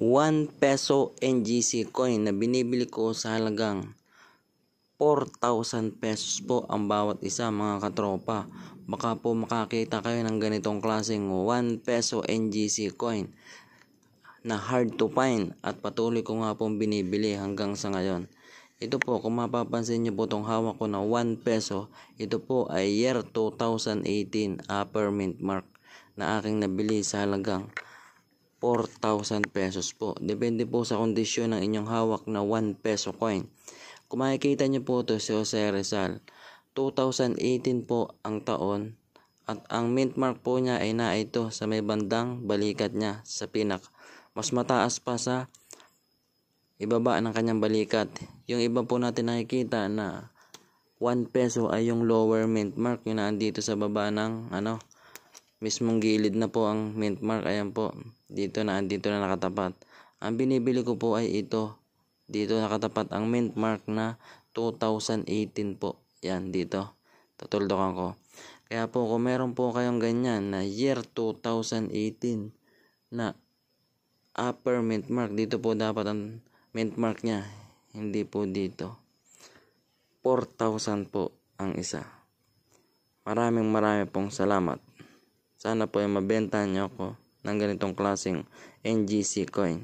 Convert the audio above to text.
1 peso NGC coin na binibili ko sa halagang 4,000 pesos po ang bawat isa mga katropa. Baka po makakita kayo ng ganitong klaseng 1 peso NGC coin na hard to find at patuloy ko nga pong binibili hanggang sa ngayon. Ito po kung mapapansin nyo po itong hawak ko na 1 peso, ito po ay year 2018 upper mint mark na aking nabili sa halagang 4,000 pesos po. Depende po sa kondisyon ng inyong hawak na 1 peso coin. Kung makikita niyo po ito si Jose Rizal, 2018 po ang taon at ang mint mark po niya ay naito sa may bandang balikat niya sa pinak. Mas mataas pa sa ibaba ng kanyang balikat. Yung iba po natin nakikita na 1 peso ay yung lower mint mark yung naandito sa baba ng ano mismong gilid na po ang mint mark. Ayan po. Dito na, dito na nakatapat. Ang binibili ko po ay ito. Dito nakatapat ang mint mark na 2018 po. Yan, dito. Tutuldukan ko. Kaya po, kung meron po kayong ganyan na year 2018 na upper mint mark, dito po dapat ang mint mark niya. Hindi po dito. 4,000 po ang isa. Maraming marami pong salamat. Sana po ay mabenta niyo ako ng ganitong klaseng NGC coin.